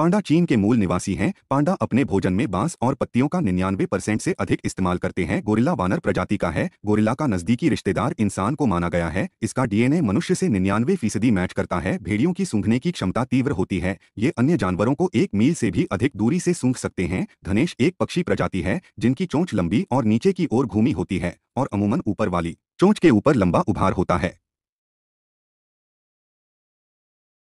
पांडा चीन के मूल निवासी हैं पांडा अपने भोजन में बांस और पत्तियों का निन्यानवे परसेंट से अधिक इस्तेमाल करते हैं गोरिल्ला वानर प्रजाति का है गोरिल्ला का नजदीकी रिश्तेदार इंसान को माना गया है इसका डीएनए मनुष्य से निन्यानवे फीसदी मैच करता है भेड़ियों की सूंघने की क्षमता तीव्र होती है ये अन्य जानवरों को एक मील से भी अधिक दूरी से सूंघ सकते हैं धनेश एक पक्षी प्रजाति है जिनकी चोंच लंबी और नीचे की ओर घूमी होती है और अमूमन ऊपर वाली चोंच के ऊपर लंबा उभार होता है